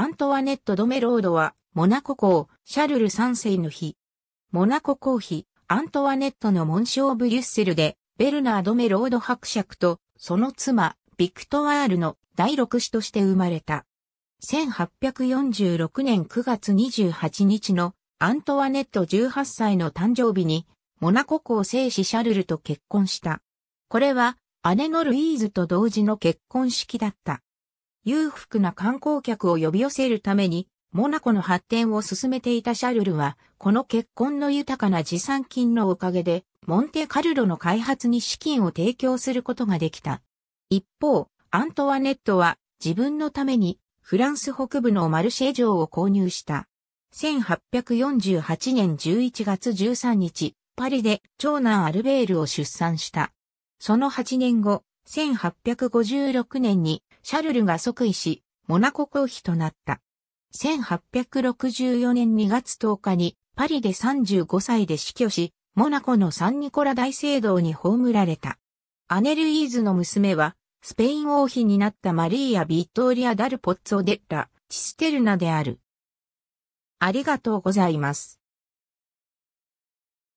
アントワネット・ドメロードは、モナコ公、シャルル3世の日。モナコ公妃、アントワネットの紋章ブリュッセルで、ベルナード・メロード伯爵と、その妻、ビクトワールの第六子として生まれた。1846年9月28日のアントワネット18歳の誕生日に、モナコ公聖子シャルルと結婚した。これは、姉のルイーズと同時の結婚式だった。裕福な観光客を呼び寄せるために、モナコの発展を進めていたシャルルは、この結婚の豊かな持参金のおかげで、モンテカルロの開発に資金を提供することができた。一方、アントワネットは自分のためにフランス北部のマルシェ城を購入した。1848年11月13日、パリで長男アルベールを出産した。その8年後、1856年にシャルルが即位し、モナコ公妃となった。1864年2月10日にパリで35歳で死去し、モナコのサンニコラ大聖堂に葬られた。アネルイーズの娘は、スペイン王妃になったマリーア・ビットーリア・ダル・ポッツォ・デッラ・チステルナである。ありがとうございます。